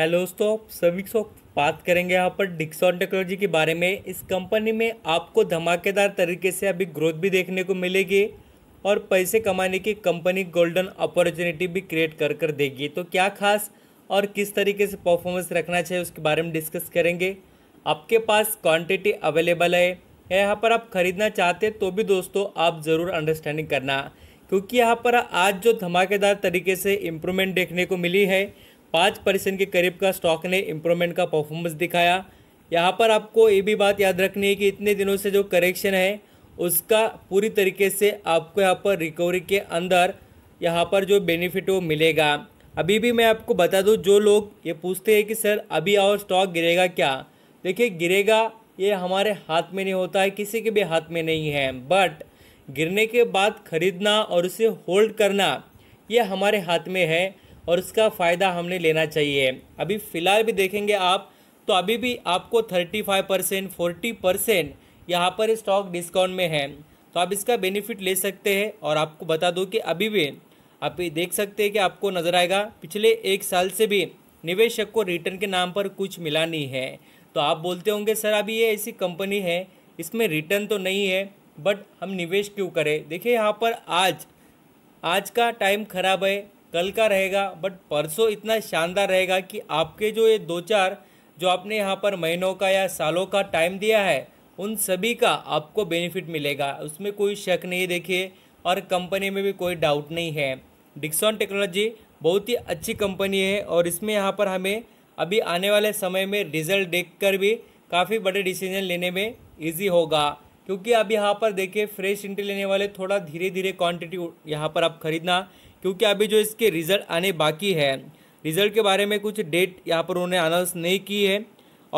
hello दोस्तों सभी से बात करेंगे यहाँ पर डिक्सॉन टेक्नोलॉजी के बारे में इस कंपनी में आपको धमाकेदार तरीके से अभी ग्रोथ भी देखने को मिलेगी और पैसे कमाने की कंपनी गोल्डन अपॉर्चुनिटी भी क्रिएट कर कर देगी तो क्या खास और किस तरीके से परफॉर्मेंस रखना चाहिए उसके बारे में डिस्कस करेंगे आपके पास क्वान्टिटी अवेलेबल है यहाँ पर आप ख़रीदना चाहते तो भी दोस्तों आप ज़रूर अंडरस्टैंडिंग करना क्योंकि यहाँ पर आज जो धमाकेदार तरीके से इम्प्रूवमेंट देखने को मिली है पाँच परसेंट के करीब का स्टॉक ने इम्प्रूवमेंट का परफॉर्मेंस दिखाया यहाँ पर आपको ये भी बात याद रखनी है कि इतने दिनों से जो करेक्शन है उसका पूरी तरीके से आपको यहाँ पर रिकवरी के अंदर यहाँ पर जो बेनिफिट वो मिलेगा अभी भी मैं आपको बता दूँ जो लोग ये पूछते हैं कि सर अभी और स्टॉक गिरेगा क्या देखिए गिरेगा ये हमारे हाथ में नहीं होता है किसी के भी हाथ में नहीं है बट गिरने के बाद खरीदना और उसे होल्ड करना ये हमारे हाथ में है और इसका फ़ायदा हमने लेना चाहिए अभी फ़िलहाल भी देखेंगे आप तो अभी भी आपको thirty five percent forty percent यहाँ पर स्टॉक डिस्काउंट में है तो आप इसका बेनिफिट ले सकते हैं और आपको बता दूँ कि अभी भी आप देख सकते हैं कि आपको नज़र आएगा पिछले एक साल से भी निवेशक को रिटर्न के नाम पर कुछ मिला नहीं है तो आप बोलते होंगे सर अभी ये ऐसी कंपनी है इसमें रिटर्न तो नहीं है बट हम निवेश क्यों करें देखिए यहाँ पर आज आज का टाइम खराब है कल का रहेगा बट परसों इतना शानदार रहेगा कि आपके जो ये दो चार जो आपने यहाँ पर महीनों का या सालों का टाइम दिया है उन सभी का आपको बेनिफिट मिलेगा उसमें कोई शक नहीं देखिए और कंपनी में भी कोई डाउट नहीं है डिक्सॉन टेक्नोलॉजी बहुत ही अच्छी कंपनी है और इसमें यहाँ पर हमें अभी आने वाले समय में रिजल्ट देख कर भी काफ़ी बड़े डिसीजन लेने में ईजी होगा क्योंकि अब यहाँ पर देखिए फ्रेश इंट्री लेने वाले थोड़ा धीरे धीरे क्वांटिटी यहाँ पर आप खरीदना क्योंकि अभी जो इसके रिज़ल्ट आने बाकी है रिज़ल्ट के बारे में कुछ डेट यहाँ पर उन्होंने अनाउंस नहीं की है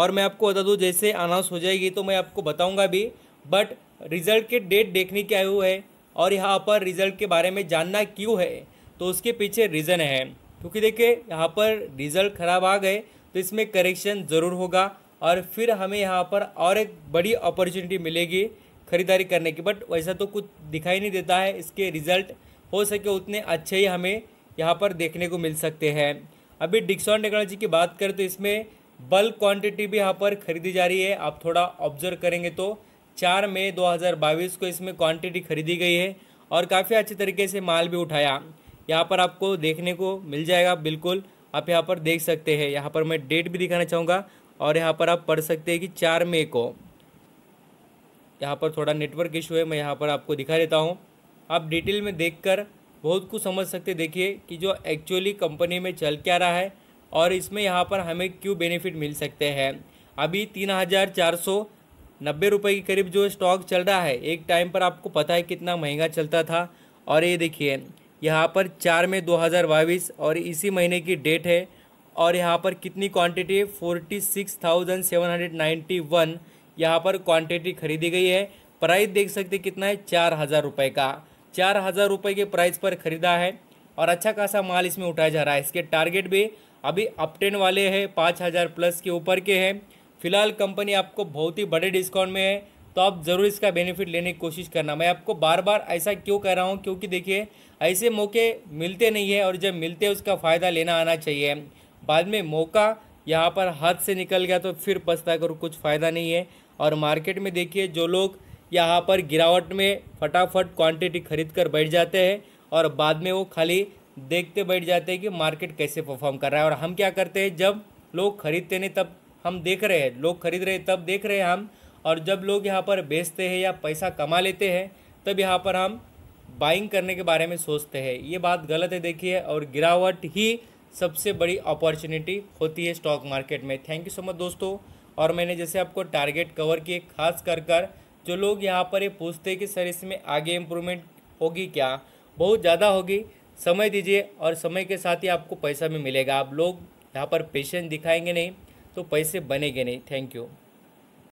और मैं आपको बता दूँ जैसे अनाउंस हो जाएगी तो मैं आपको बताऊँगा भी बट रिज़ल्ट के डेट देखने क्या हुए है और यहाँ पर रिज़ल्ट के बारे में जानना क्यों है तो उसके पीछे रीज़न है क्योंकि देखिए यहाँ पर रिज़ल्ट ख़राब आ गए तो इसमें करेक्शन ज़रूर होगा और फिर हमें यहाँ पर और एक बड़ी अपॉर्चुनिटी मिलेगी ख़रीदारी करने की बट वैसा तो कुछ दिखाई नहीं देता है इसके रिज़ल्ट हो सके उतने अच्छे ही हमें यहाँ पर देखने को मिल सकते हैं अभी डिक्सॉन टेक्नोलॉजी की बात करें तो इसमें बल्क क्वांटिटी भी यहाँ पर खरीदी जा रही है आप थोड़ा ऑब्जर्व करेंगे तो चार मई 2022 को इसमें क्वांटिटी खरीदी गई है और काफ़ी अच्छे तरीके से माल भी उठाया यहाँ पर आपको देखने को मिल जाएगा बिल्कुल आप यहाँ पर देख सकते हैं यहाँ पर मैं डेट भी दिखाना चाहूँगा और यहाँ पर आप पढ़ सकते हैं कि चार मई को यहाँ पर थोड़ा नेटवर्क इशू है मैं यहाँ पर आपको दिखा देता हूँ आप डिटेल में देखकर बहुत कुछ समझ सकते देखिए कि जो एक्चुअली कंपनी में चल क्या रहा है और इसमें यहाँ पर हमें क्यों बेनिफिट मिल सकते हैं अभी तीन हज़ार चार सौ नब्बे रुपये के करीब जो स्टॉक चल रहा है एक टाइम पर आपको पता है कितना महंगा चलता था और ये देखिए यहाँ पर चार में दो हज़ार बाईस और इसी महीने की डेट है और यहाँ पर कितनी quantity forty six thousand seven hundred ninety one यहाँ पर क्वांटिटी खरीदी गई है प्राइस देख सकते कितना है चार हज़ार रुपये का चार हज़ार रुपये के प्राइस पर ख़रीदा है और अच्छा खासा माल इसमें उठाया जा रहा है इसके टारगेट भी अभी अपटेन वाले हैं पाँच हज़ार प्लस के ऊपर के हैं फिलहाल कंपनी आपको बहुत ही बड़े डिस्काउंट में है तो आप ज़रूर इसका बेनिफिट लेने की कोशिश करना मैं आपको बार बार ऐसा क्यों कह रहा हूँ क्योंकि देखिए ऐसे मौके मिलते नहीं है और जब मिलते हैं उसका फ़ायदा लेना आना चाहिए बाद में मौका यहाँ पर हाथ से निकल गया तो फिर पछता कर कुछ फ़ायदा नहीं है और मार्केट में देखिए जो लोग यहाँ पर गिरावट में फटाफट क्वांटिटी खरीद कर बैठ जाते हैं और बाद में वो खाली देखते बैठ जाते हैं कि मार्केट कैसे परफॉर्म कर रहा है और हम क्या करते हैं जब लोग खरीदते नहीं तब हम देख रहे हैं लोग खरीद रहे तब देख रहे हैं हम और जब लोग यहाँ पर बेचते हैं या पैसा कमा लेते हैं तब यहाँ पर हम बाइंग करने के बारे में सोचते हैं ये बात गलत है देखिए और गिरावट ही सबसे बड़ी अपॉर्चुनिटी होती है स्टॉक मार्केट में थैंक यू सो मच दोस्तों और मैंने जैसे आपको टारगेट कवर किए खास कर कर जो लोग यहाँ पर ये पूछते हैं कि सर इसमें आगे इम्प्रूवमेंट होगी क्या बहुत ज़्यादा होगी समय दीजिए और समय के साथ ही आपको पैसा भी मिलेगा आप लोग यहाँ पर पेशेंस दिखाएंगे नहीं तो पैसे बनेंगे नहीं थैंक यू